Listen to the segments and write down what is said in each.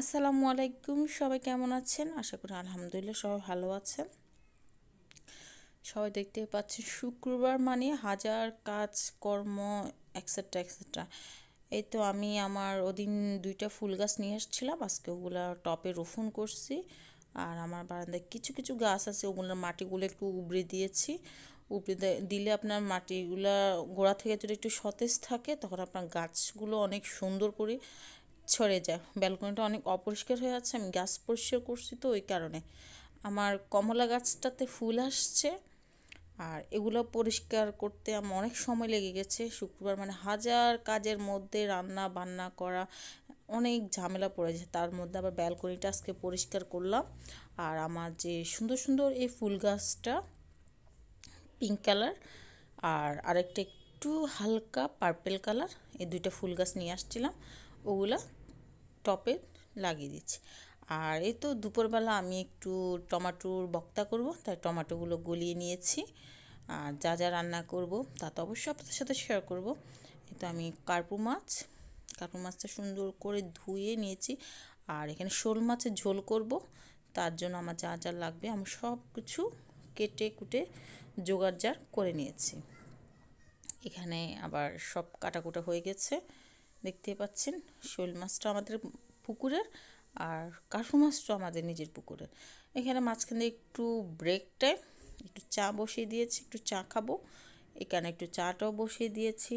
আসসালামু আলাইকুম সবাই কেমন আছেন আশা করি আলহামদুলিল্লাহ সবাই ভালো আছেন সবাই দেখতে পাচ্ছেন শুক্রবার মানে হাজার কাজ কর্ম একসেট্রা একসেট্রা এই তো আমি আমার ওদিন দুইটা ফুল গাছ নিয়ে এসেছিলাম আজকে ওগুলা টপে রোপণ করছি আর আমার বারান্দায় কিছু কিছু গাছ আছে ওগুলোর মাটিগুলো একটু উবড়ে দিয়েছি উপরে দিলে আপনার মাটিগুলা গোড়া থেকে যদি একটু সতেজ থাকে তখন আপনার গাছগুলো অনেক সুন্দর করে ছড়ে যায় ব্যালকনিটা অনেক অপরিষ্কার হয়ে আছে আমি গাছ পরিষ্কার করছি তো ওই কারণে আমার কমলা গাছটাতে ফুল আসছে আর এগুলো পরিষ্কার করতে আমার অনেক সময় লেগে গেছে শুক্রবার মানে হাজার কাজের মধ্যে রান্না বান্না করা অনেক ঝামেলা পড়েছে তার মধ্যে আবার ব্যালকনিটা আজকে পরিষ্কার করলাম আর আমার যে সুন্দর সুন্দর এই ফুল গাছটা পিঙ্ক কালার আর আরেকটা একটু হালকা পার্পেল কালার এই দুইটা ফুল গাছ নিয়ে আসছিলাম ওগুলো টপে লাগিয়ে দিচ্ছি আর এই তো দুপুরবেলা আমি একটু টমাটোর বক্তা করব তাই টমাটোগুলো গলিয়ে নিয়েছি আর যা যা রান্না করব তা তো অবশ্যই আপনাদের সাথে শেয়ার করব এ তো আমি কার্পু মাছ কার্পু মাছটা সুন্দর করে ধুয়ে নিয়েছি আর এখানে শোল মাছের ঝোল করব তার জন্য আমার যা যা লাগবে আমি সব কিছু কেটে কুটে জোগাড় করে নিয়েছি এখানে আবার সব কাটাকুটা হয়ে গেছে দেখতে পাচ্ছেন শোল মাছটা আমাদের পুকুরের আর কাশু মাছটা আমাদের নিজের পুকুরের এখানে মাঝখানে একটু ব্রেক টাইম একটু চা বসিয়ে দিয়েছি একটু চা খাবো এখানে একটু চাটাও বসিয়ে দিয়েছি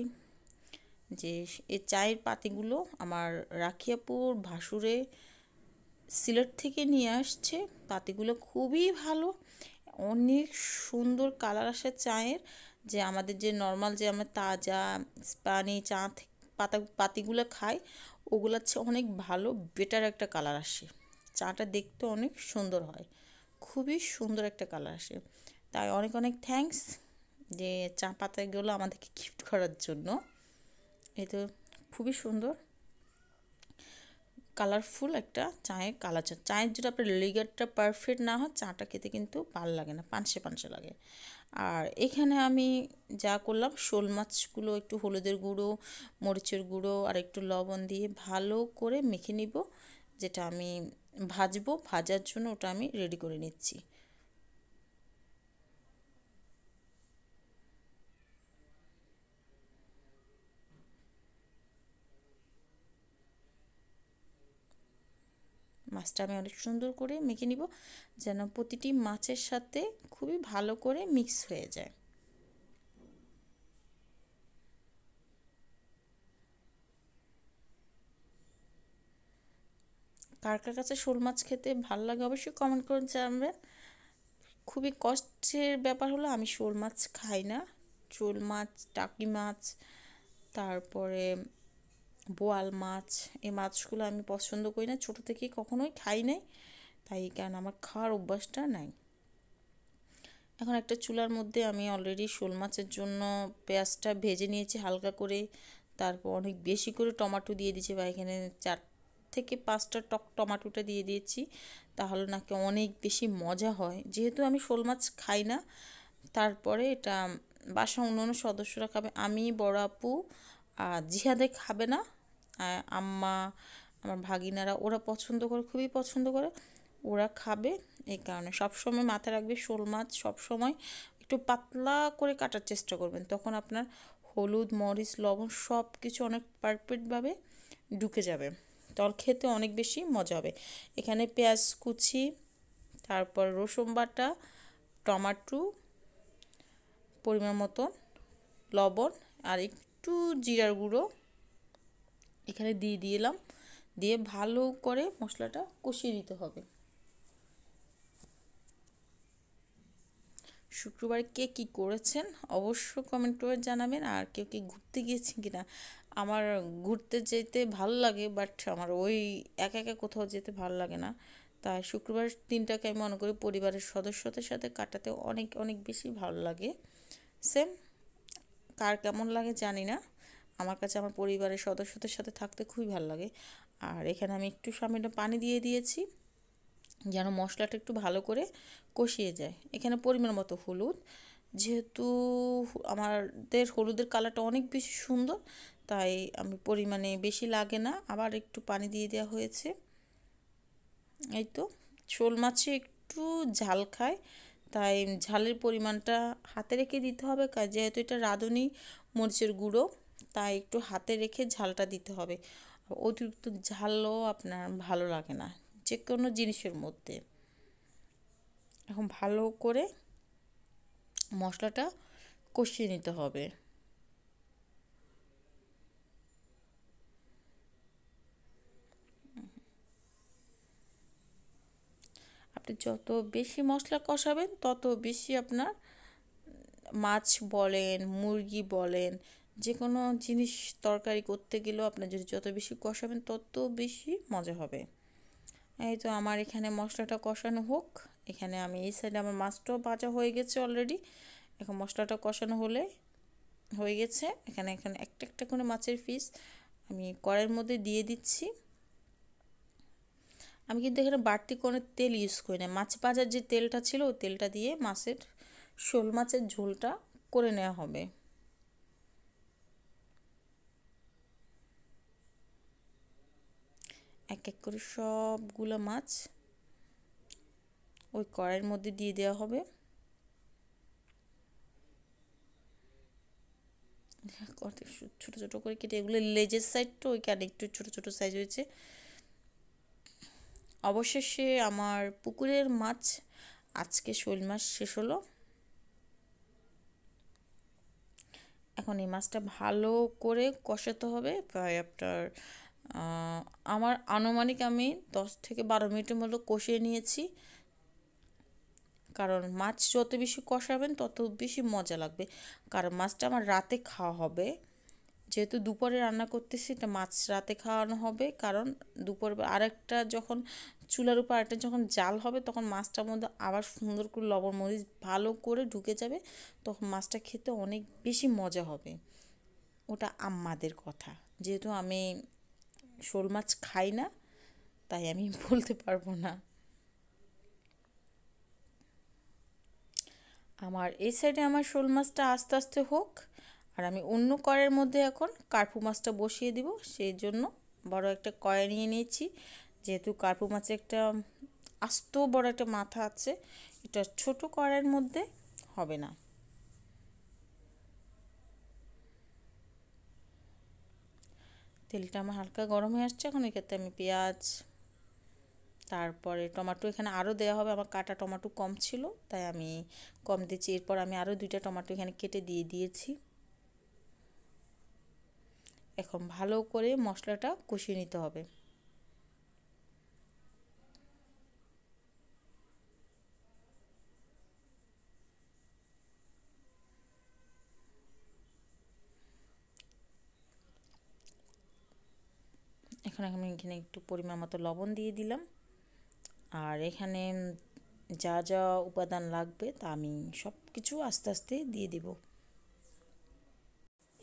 যে এই চায়ের পাতিগুলো আমার রাখিয়াপুর ভাসুরে সিলেট থেকে নিয়ে আসছে পাতিগুলো খুবই ভালো অনেক সুন্দর কালার আসে চায়ের যে আমাদের যে নর্মাল যে আমরা তাজা স্পানি চা পাতা পাতিগুলো খায় ওগুলোর চেয়ে অনেক ভালো বেটার একটা কালার আসে চাটা দেখতে অনেক সুন্দর হয় খুবই সুন্দর একটা কালার আসে তাই অনেক অনেক থ্যাংকস যে চা পাতাগুলো আমাদেরকে গিফট করার জন্য এ তো খুবই সুন্দর কালারফুল একটা চায়ের কালার চা চায়ের যদি আপনার লিগারটা পারফেক্ট না হয় চাটা খেতে কিন্তু ভালো লাগে না পাঁচে পাঁচে লাগে আর এখানে আমি যা করলাম শোল মাছগুলো একটু হলুদের গুঁড়ো মরিচের গুঁড়ো আর একটু লবণ দিয়ে ভালো করে মেখে নিব যেটা আমি ভাজবো ভাজার জন্য ওটা আমি রেডি করে নিচ্ছি মাছটা আমি অনেক সুন্দর করে মেখে নিব যেন প্রতিটি মাছের সাথে খুবই ভালো করে মিক্স হয়ে যায় কার কার কাছে শোল মাছ খেতে ভালো লাগে অবশ্যই কমেন্ট করে জানবেন খুবই কষ্টের ব্যাপার হলো আমি শোল মাছ খাই না শোল মাছ টাকি মাছ তারপরে বোয়াল মাছ এই মাছগুলো আমি পছন্দ করি না ছোটো থেকে কখনোই খাই নাই তাই কারণ আমার খাওয়ার অভ্যাসটা নাই এখন একটা চুলার মধ্যে আমি অলরেডি শোল মাছের জন্য পেঁয়াজটা ভেজে নিয়েছি হালকা করে তারপর অনেক বেশি করে টমাটো দিয়ে দিয়েছি বা এখানে চার থেকে পাঁচটা টক টমাটোটা দিয়ে দিয়েছি তাহলে নাকি অনেক বেশি মজা হয় যেহেতু আমি শোল মাছ খাই না তারপরে এটা বাসা অন্য সদস্যরা খাবে আমি বড় আপু জিহাদে খাবে না আম্মা আমার ভাগিনারা ওরা পছন্দ করে খুবই পছন্দ করে ওরা খাবে এই কারণে সবসময় মাথায় রাখবে শোল মাছ সবসময় একটু পাতলা করে কাটার চেষ্টা করবেন তখন আপনার হলুদ মরিচ লবণ সব কিছু অনেক পারফেক্টভাবে ঢুকে যাবে তল খেতে অনেক বেশি মজা হবে এখানে পেঁয়াজ কুচি তারপর রসুন বাটা টমাটো পরিমাণ মতন লবণ আর একটু জিরার গুঁড়ো এখানে দিয়ে দিলাম দিয়ে ভালো করে মশলাটা কষিয়ে দিতে হবে শুক্রবার কে কি করেছেন অবশ্য কমেন্ট করে জানাবেন আর কেউ কি ঘুরতে গিয়েছেন কি না আমার ঘুরতে যেতে ভালো লাগে বাট আমার ওই একা একা কোথাও যেতে ভাল লাগে না তাই শুক্রবার দিনটাকে আমি মনে করি পরিবারের সদস্যদের সাথে কাটাতে অনেক অনেক বেশি ভালো লাগে সেম কার কেমন লাগে জানি না আমার কাছে আমার পরিবারের সদস্যদের সাথে থাকতে খুবই ভালো লাগে আর এখানে আমি একটু সামান্য পানি দিয়ে দিয়েছি যেন মশলাটা একটু ভালো করে কষিয়ে যায় এখানে পরিমাণ মতো হলুদ যেহেতু আমাদের হলুদের কালারটা অনেক বেশি সুন্দর তাই আমি পরিমাণে বেশি লাগে না আবার একটু পানি দিয়ে দেওয়া হয়েছে এই তো শোল মাছে একটু ঝাল খায় তাই ঝালের পরিমাণটা হাতে রেখে দিতে হবে যেহেতু এটা রাঁধুনি মরিচের গুঁড়ো তা একটু হাতে রেখে ঝালটা দিতে হবে অতিরিক্ত ঝালও আপনার ভালো লাগে না যে কোনো জিনিসের মধ্যে এখন ভালো করে মশলাটা কষিয়ে নিতে হবে আপনি যত বেশি মশলা কষাবেন তত বেশি আপনার মাছ বলেন মুরগি বলেন যে কোনো জিনিস তরকারি করতে গেলেও আপনার যদি যত বেশি কষাবেন তত বেশি মজা হবে এই তো আমার এখানে মশলাটা কষানো হোক এখানে আমি এই সাইডে আমার মাছটাও ভাজা হয়ে গেছে অলরেডি এখন মশলাটা কষানো হলে হয়ে গেছে এখানে এখানে একটা একটা করে মাছের পিস আমি কড়াইয়ের মধ্যে দিয়ে দিচ্ছি আমি কিন্তু এখানে বাড়তি কোনো তেল ইউজ করি না মাছ ভাজার যে তেলটা ছিল ওই তেলটা দিয়ে মাছের শোল মাছের ঝোলটা করে নেওয়া হবে এক এক করে সবগুলো মাছ ওই কড়াইয়ের মধ্যে দিয়ে দেওয়া হবে ছোটো ছোটো করে কেটে এগুলো লেজের সাইডটা কেন একটু ছোটো ছোটো সাইজ হয়েছে অবশেষে আমার পুকুরের মাছ আজকে শোল মাছ শেষ হলো এখন এই মাছটা ভালো করে কষাতে হবে প্রায় আপনার আমার আনুমানিক আমি দশ থেকে বারো মিনিটের মতো কষিয়ে নিয়েছি কারণ মাছ যত বেশি কষাবেন তত বেশি মজা লাগবে কারণ মাছটা আমার রাতে খাওয়া হবে যেহেতু দুপুরে রান্না করতেছি এটা মাছ রাতে খাওয়ানো হবে কারণ দুপুর আরেকটা যখন চুলার উপর আরেকটা যখন জাল হবে তখন মাছটার মধ্যে আবার সুন্দর করে লবণ মরিচ ভালো করে ঢুকে যাবে তখন মাছটা খেতে অনেক বেশি মজা হবে ওটা আম্মাদের কথা যেহেতু আমি শোল মাছ খাই না তাই আমি বলতে পারবো না আমার এই সাইডে আমার শোল মাছটা আস্তে আস্তে হোক আর আমি অন্য কড়ের মধ্যে এখন কার্পু মাছটা বসিয়ে দিব সেই জন্য বড় একটা কয় নিয়ে নিয়েছি যেহেতু কার্পু মাছে একটা আস্ত বড় একটা মাথা আছে এটা ছোট কড়ের মধ্যে হবে না তেলটা আমার হালকা গরম হয়ে আসছে এখন এক্ষেত্রে আমি পেঁয়াজ তারপরে টমাটো এখানে আরও দেওয়া হবে আমার কাটা টমাটো কম ছিল তাই আমি কম দিচ্ছি এরপর আমি আরও দুইটা টমাটো এখানে কেটে দিয়ে দিয়েছি এখন ভালো করে মশলাটা কষিয়ে নিতে হবে আমি এখানে একটু পরিমাণ মতো লবণ দিয়ে দিলাম আর এখানে যা যা উপাদান লাগবে তা আমি সব কিছু আস্তে আস্তে দিয়ে দেব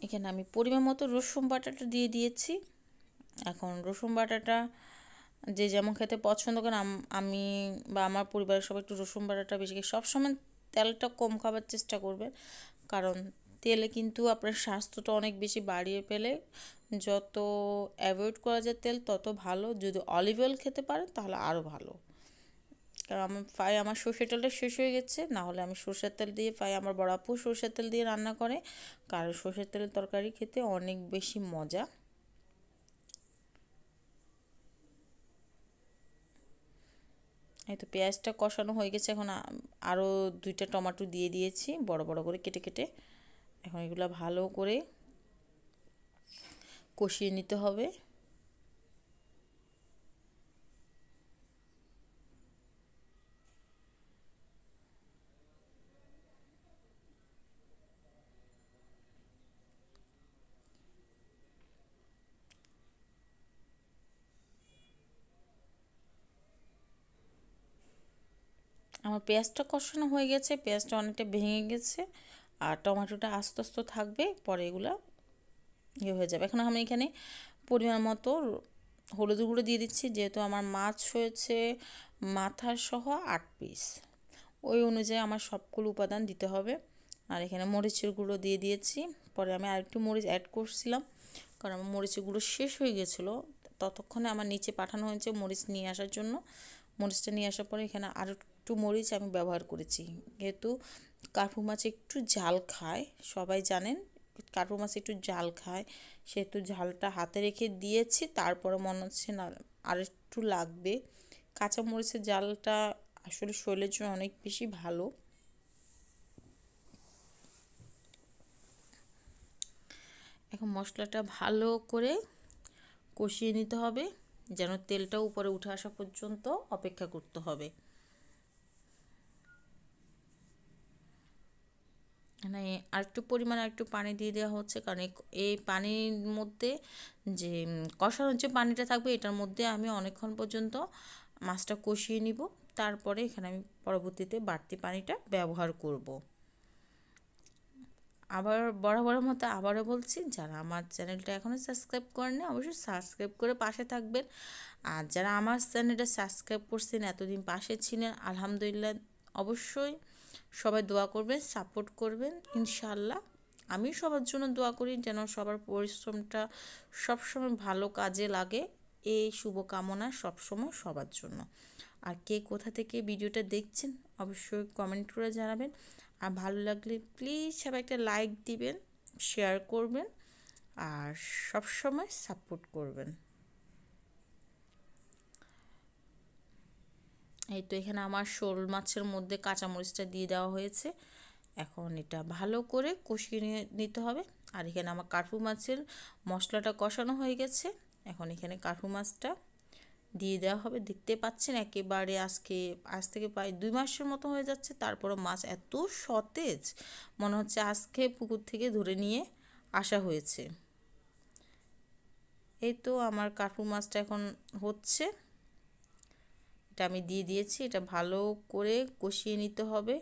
এখানে আমি পরিমাণ মতো রসুন বাটাটা দিয়ে দিয়েছি এখন রসুন বাটাটা যে যেমন খেতে পছন্দ করেন আমি বা আমার পরিবারের সবাই একটু রসুন বাটাটা বেশি সবসময় তেলটা কম খাবার চেষ্টা করবে কারণ তেলে কিন্তু আপনার স্বাস্থ্যটা অনেক বেশি বাড়িয়ে ফেলে যত অ্যাভয়েড করা যায় তেল তত ভালো যদি অলিভ অয়েল খেতে পারেন তাহলে আরও ভালো কারণ আমার ফাই আমার সর্ষের তেলটা শেষ হয়ে গেছে না হলে আমি সর্ষের তেল দিয়ে ফাই আমার বড়াপু আপু সর্ষের তেল দিয়ে রান্না করে কারণ সর্ষের তেলের তরকারি খেতে অনেক বেশি মজা এই তো পেঁয়াজটা কষানো হয়ে গেছে এখন আরও দুইটা টমাটো দিয়ে দিয়েছি বড় বড় করে কেটে কেটে এখন এগুলো ভালো করে কষিয়ে নিতে হবে আমার পেঁয়াজটা কষানো হয়ে গেছে পেঁয়াজটা অনেকটা ভেঙে গেছে আর টমেটোটা আস্তে আস্তে থাকবে পরে এগুলো ইয়ে হয়ে যাবে এখন আমি এখানে পরিমাণ মতো হলুদ গুঁড়ো দিয়ে দিচ্ছি যেহেতু আমার মাছ হয়েছে মাথার সহ আট পিস ওই অনুযায়ী আমার সবগুলো উপাদান দিতে হবে আর এখানে মরিচের গুঁড়ো দিয়ে দিয়েছি পরে আমি আরেকটু মরিচ অ্যাড করছিলাম কারণ আমার মরিচের গুঁড়ো শেষ হয়ে গেছিলো ততক্ষণে আমার নিচে পাঠানো হয়েছে মরিচ নিয়ে আসার জন্য মরিচটা নিয়ে আসার পরে এখানে আরও একটু মরিচ আমি ব্যবহার করেছি যেহেতু কার্পু মাছ একটু ঝাল খায় সবাই জানেন কার্পু মাছ একটু ঝাল খায় সেহেতু ঝালটা হাতে রেখে দিয়েছি তারপরে মনে হচ্ছে না আর একটু লাগবে কাঁচা মরিচের জালটা আসলে শরীরের জন্য অনেক বেশি ভালো এখন মশলাটা ভালো করে কষিয়ে নিতে হবে যেন তেলটা উপরে উঠে আসা পর্যন্ত অপেক্ষা করতে হবে এখানে আরেকটু পরিমাণ একটু পানি দিয়ে দেওয়া হচ্ছে কারণ এই পানির মধ্যে যে কষানোর যে পানিটা থাকবে এটার মধ্যে আমি অনেকক্ষণ পর্যন্ত মাছটা কষিয়ে নিব তারপরে এখানে আমি পরবর্তীতে বাড়তি পানিটা ব্যবহার করব। আবার বরাবরের মতো আবারও বলছি যারা আমার চ্যানেলটা এখনও সাবস্ক্রাইব করেন না অবশ্যই সাবস্ক্রাইব করে পাশে থাকবেন আর যারা আমার চ্যানেলটা সাবস্ক্রাইব করছেন এতদিন পাশে ছিলেন আলহামদুলিল্লাহ অবশ্যই সবাই দোয়া করবেন সাপোর্ট করবেন ইনশাল্লাহ আমি সবার জন্য দোয়া করি যেন সবার পরিশ্রমটা সবসময় ভালো কাজে লাগে এই শুভকামনা সবসময় সবার জন্য আর কে কোথা থেকে ভিডিওটা দেখছেন অবশ্যই কমেন্ট করে জানাবেন আর ভালো লাগলে প্লিজ সবাই একটা লাইক দিবেন শেয়ার করবেন আর সবসময় সাপোর্ট করবেন এই তো এখানে আমার শোল মাছের মধ্যে কাঁচামরিচটা দিয়ে দেওয়া হয়েছে এখন এটা ভালো করে কষিয়ে নিতে হবে আর এখানে আমার কাঠু মাছের মশলাটা কষানো হয়ে গেছে এখন এখানে কাঠু মাছটা দিয়ে দেওয়া হবে দেখতে পাচ্ছেন একেবারে আজকে আজ থেকে প্রায় দুই মাসের মতো হয়ে যাচ্ছে তারপরে মাছ এত সতেজ মনে হচ্ছে আজকে পুকুর থেকে ধরে নিয়ে আসা হয়েছে এই তো আমার কাঠু মাছটা এখন হচ্ছে এটা আমি দিয়ে দিয়েছি এটা ভালো করে কষিয়ে নিতে হবে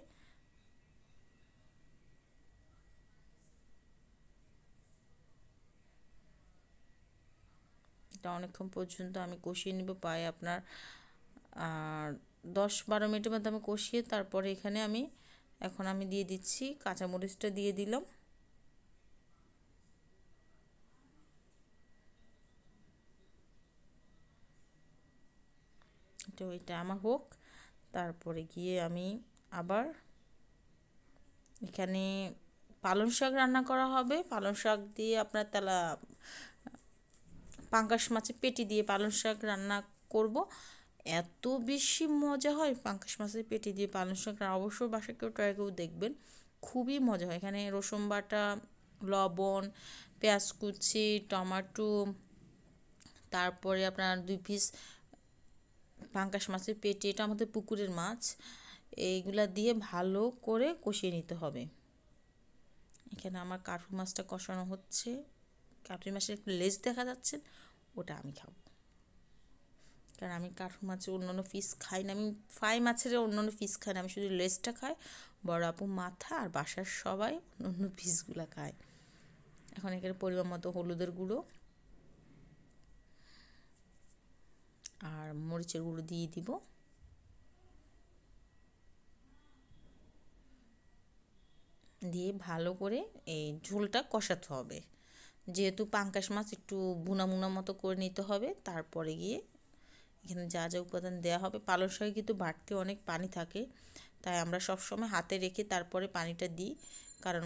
এটা অনেকক্ষণ পর্যন্ত আমি কষিয়ে নিব পায়ে আপনার দশ বারো মিনিটের মধ্যে আমি কষিয়ে তারপরে এখানে আমি এখন আমি দিয়ে দিচ্ছি কাঁচামরিচটা দিয়ে দিলাম তো এটা আমার হোক তারপরে গিয়ে আমি আবার এখানে পালং শাক রান্না করা হবে পালং শাক দিয়ে আপনার তেলা পাঙ্কাশ মাছের পেটি দিয়ে পালং শাক রান্না করব এত বেশি মজা হয় পাঙ্কাশ মাছের পেটি দিয়ে পালং শাক অবশ্যই বাসা কেউ ট্রাই করে দেখবেন খুবই মজা হয় এখানে রসুন বাটা লবণ পেঁয়াজ কুচি টমাটো তারপরে আপনার দুই পিস পাঙ্কাশ মাছের পেটে এটা আমাদের পুকুরের মাছ এইগুলা দিয়ে ভালো করে কষিয়ে নিতে হবে এখানে আমার কাঠুর মাছটা কষানো হচ্ছে কাঠুর মাছের একটু লেজ দেখা যাচ্ছে ওটা আমি খাবো কারণ আমি কাঠুর মাছের অন্য অন্য ফিস খাই না আমি ফ্রাই মাছের অন্য অন্য ফিস খাই না আমি শুধু লেজটা খাই বড় আপু মাথা আর বাসার সবাই অন্য অন্য ফিসগুলো খায় এখন এখানে পরিমাণ মতো হলুদের গুঁড়ো আর মরিচের গুঁড়ো দিয়ে দিব দিয়ে ভালো করে এই ঝোলটা কষাতে হবে যেহেতু পাঙ্কাশ মাছ একটু বুনামুনা মতো করে নিতে হবে তারপরে গিয়ে এখানে যা যা উপাদান দেওয়া হবে পালং শাকে কিন্তু বাড়তে অনেক পানি থাকে তাই আমরা সবসময় হাতে রেখে তারপরে পানিটা দিই কারণ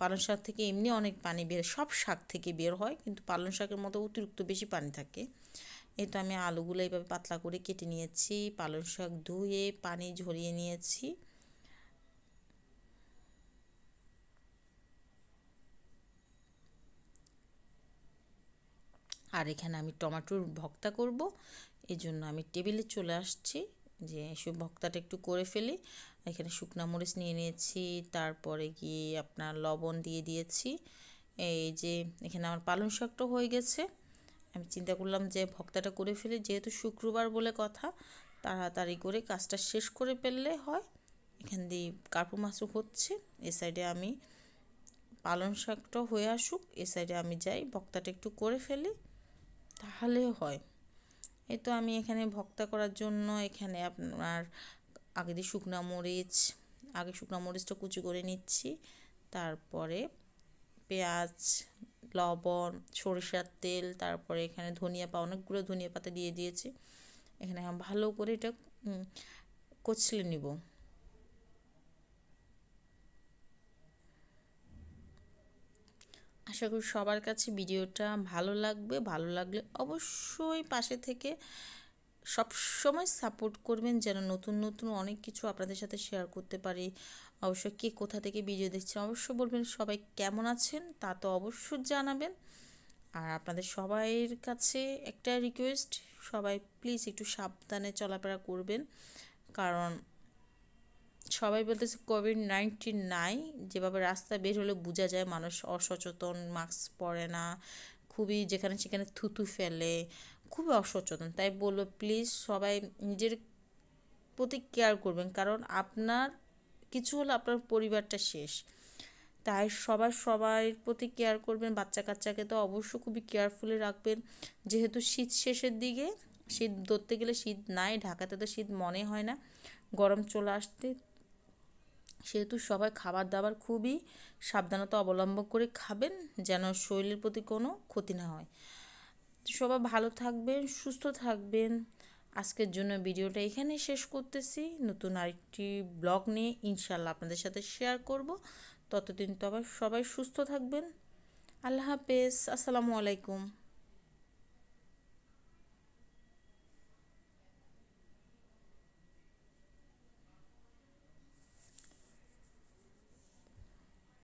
পালং শাক থেকে এমনি অনেক পানি বের সব শাক থেকে বের হয় কিন্তু পালং শাকের মতো অতিরিক্ত বেশি পানি থাকে এই তো আমি আলুগুলো এইভাবে পাতলা করে কেটে নিয়েছি পালং শাক ধুয়ে পানি ঝরিয়ে নিয়েছি আর এখানে আমি টমাটোর ভক্তা করব এই জন্য আমি টেবিলে চলে আসছি যে সব ভক্তাটা একটু করে ফেলি এখানে শুকনো মরিচ নিয়ে নিয়েছি তারপরে গিয়ে আপনার লবণ দিয়ে দিয়েছি এই যে এখানে আমার পালং শাকটা হয়ে গেছে আমি চিন্তা করলাম যে ভক্তাটা করে ফেলে যেহেতু শুক্রবার বলে কথা তাড়াতাড়ি করে কাজটা শেষ করে ফেললে হয় এখান দিয়ে কার্পু মাসুক হচ্ছে এ সাইডে আমি পালন শাকটা হয়ে আসুক এ সাইডে আমি যাই ভক্তাটা একটু করে ফেলি তাহলে হয় এই তো আমি এখানে ভক্তা করার জন্য এখানে আপনার আগে দিয়ে শুকনা মরিচ আগে শুকনা মরিচটা কুচি করে নিচ্ছি তারপরে পেঁয়াজ লবণ সরিষার তেল তারপরে এখানে ধনিয়া পা অনেকগুলো ধনিয়া পাতা দিয়ে দিয়েছি এখানে ভালো করে এটা কচলে নিব আশা করি সবার কাছে ভিডিওটা ভালো লাগবে ভালো লাগলে অবশ্যই পাশে থেকে সব সময় সাপোর্ট করবেন যেন নতুন নতুন অনেক কিছু আপনাদের সাথে শেয়ার করতে পারি অবশ্য কে কোথা থেকে বিজয় দিচ্ছেন অবশ্য বলবেন সবাই কেমন আছেন তা তো অবশ্য জানাবেন আর আপনাদের সবাইয়ের কাছে একটা রিকোয়েস্ট সবাই প্লিজ একটু সাবধানে চলাফেরা করবেন কারণ সবাই বলতেছে কোভিড নাইন্টিন নাই যেভাবে রাস্তা বের হলে বোঝা যায় মানুষ অসচেতন মাস্ক পরে না খুবই যেখানে সেখানে থুতু ফেলে খুবই অসচেতন তাই বলবো প্লিজ সবাই নিজের প্রতি কেয়ার করবেন কারণ আপনার কিছু হলো আপনার পরিবারটা শেষ তাই সবার সবার প্রতি কেয়ার করবেন বাচ্চা কাচ্চাকে তো অবশ্য খুবই কেয়ারফুলি রাখবেন যেহেতু শীত শেষের দিকে শীত ধরতে গেলে শীত নাই ঢাকাতে তো শীত মনে হয় না গরম চলে আসতে সেহেতু সবাই খাবার দাবার খুবই সাবধানতা অবলম্বন করে খাবেন যেন শরীরের প্রতি কোনো ক্ষতি না হয় সবাই ভালো থাকবেন সুস্থ থাকবেন আজকের জন্য ভিডিওটা এখানে শেষ করতেছি নতুন আরেকটি ব্লগ নিয়ে ইনশাল্লাহ আপনাদের সাথে শেয়ার করব ততদিন তো আবার সবাই সুস্থ থাকবেন আল্লাহ হাফেজ আসসালামু আলাইকুম